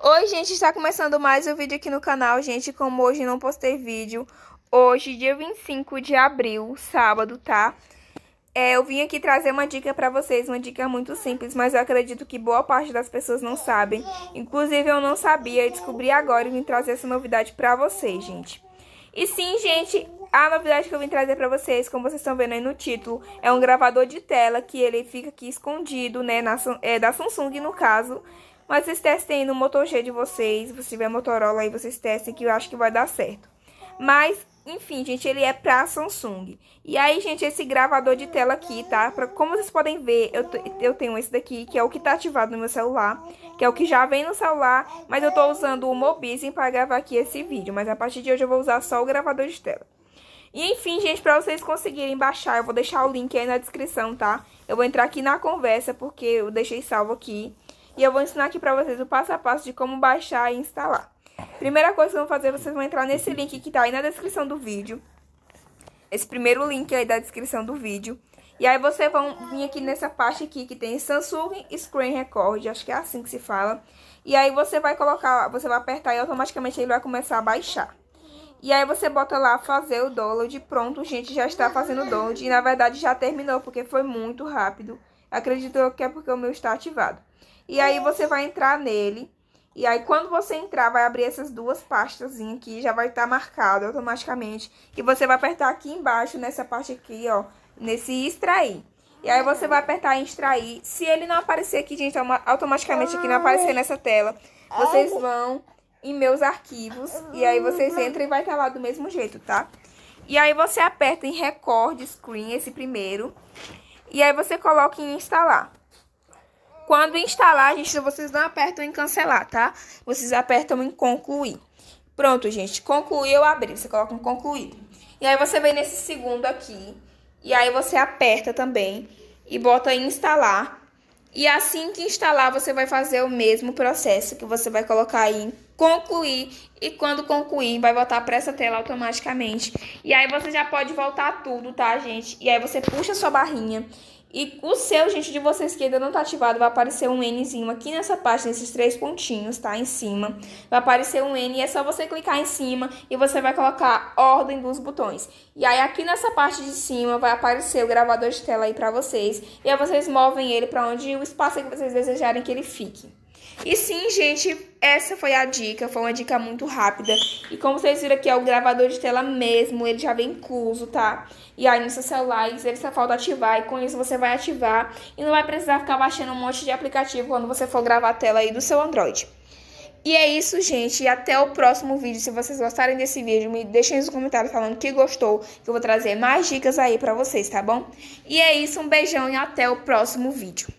Oi, gente, está começando mais um vídeo aqui no canal, gente. Como hoje não postei vídeo, hoje, dia 25 de abril, sábado, tá? É, eu vim aqui trazer uma dica pra vocês, uma dica muito simples, mas eu acredito que boa parte das pessoas não sabem. Inclusive, eu não sabia e descobri agora e vim trazer essa novidade pra vocês, gente. E sim, gente, a novidade que eu vim trazer pra vocês, como vocês estão vendo aí no título, é um gravador de tela que ele fica aqui escondido, né, na, é, da Samsung no caso, mas vocês testem aí no Moto G de vocês. Se tiver Motorola aí, vocês testem que eu acho que vai dar certo. Mas, enfim, gente, ele é pra Samsung. E aí, gente, esse gravador de tela aqui, tá? Pra, como vocês podem ver, eu, eu tenho esse daqui, que é o que tá ativado no meu celular. Que é o que já vem no celular, mas eu tô usando o Mobizen pra gravar aqui esse vídeo. Mas a partir de hoje eu vou usar só o gravador de tela. E enfim, gente, pra vocês conseguirem baixar, eu vou deixar o link aí na descrição, tá? Eu vou entrar aqui na conversa, porque eu deixei salvo aqui. E eu vou ensinar aqui para vocês o passo a passo de como baixar e instalar. Primeira coisa que vocês vão fazer, vocês vão entrar nesse link que está aí na descrição do vídeo. Esse primeiro link aí da descrição do vídeo. E aí vocês vão vir aqui nessa parte aqui que tem Samsung Screen Record, acho que é assim que se fala. E aí você vai colocar, você vai apertar e automaticamente ele vai começar a baixar. E aí você bota lá fazer o download, pronto, gente, já está fazendo o download. E na verdade já terminou, porque foi muito rápido. Acredito que é porque o meu está ativado. E aí você vai entrar nele. E aí quando você entrar, vai abrir essas duas pastas aqui, já vai estar tá marcado automaticamente. E você vai apertar aqui embaixo, nessa parte aqui, ó, nesse extrair. E aí você vai apertar em extrair. Se ele não aparecer aqui, gente, automaticamente aqui não aparecer nessa tela, vocês vão em meus arquivos. E aí vocês entram e vai estar tá lá do mesmo jeito, tá? E aí você aperta em record screen, esse primeiro. E aí você coloca em instalar. Quando instalar, gente, vocês não apertam em cancelar, tá? Vocês apertam em concluir. Pronto, gente, concluiu, abrir. Você coloca em concluído. E aí você vem nesse segundo aqui. E aí você aperta também e bota em instalar. E assim que instalar, você vai fazer o mesmo processo que você vai colocar aí em concluir e quando concluir vai voltar para essa tela automaticamente. E aí você já pode voltar tudo, tá, gente? E aí você puxa sua barrinha e o seu, gente, de vocês que ainda não tá ativado, vai aparecer um Nzinho aqui nessa parte, nesses três pontinhos, tá? Em cima. Vai aparecer um N e é só você clicar em cima e você vai colocar ordem dos botões. E aí aqui nessa parte de cima vai aparecer o gravador de tela aí pra vocês. E aí vocês movem ele para onde o espaço que vocês desejarem que ele fique. E sim, gente, essa foi a dica, foi uma dica muito rápida. E como vocês viram aqui, é o gravador de tela mesmo, ele já vem incluso, tá? E aí no seu celular, ele só falta ativar, e com isso você vai ativar e não vai precisar ficar baixando um monte de aplicativo quando você for gravar a tela aí do seu Android. E é isso, gente. E até o próximo vídeo. Se vocês gostarem desse vídeo, me deixem nos comentários falando que gostou, que eu vou trazer mais dicas aí pra vocês, tá bom? E é isso, um beijão e até o próximo vídeo.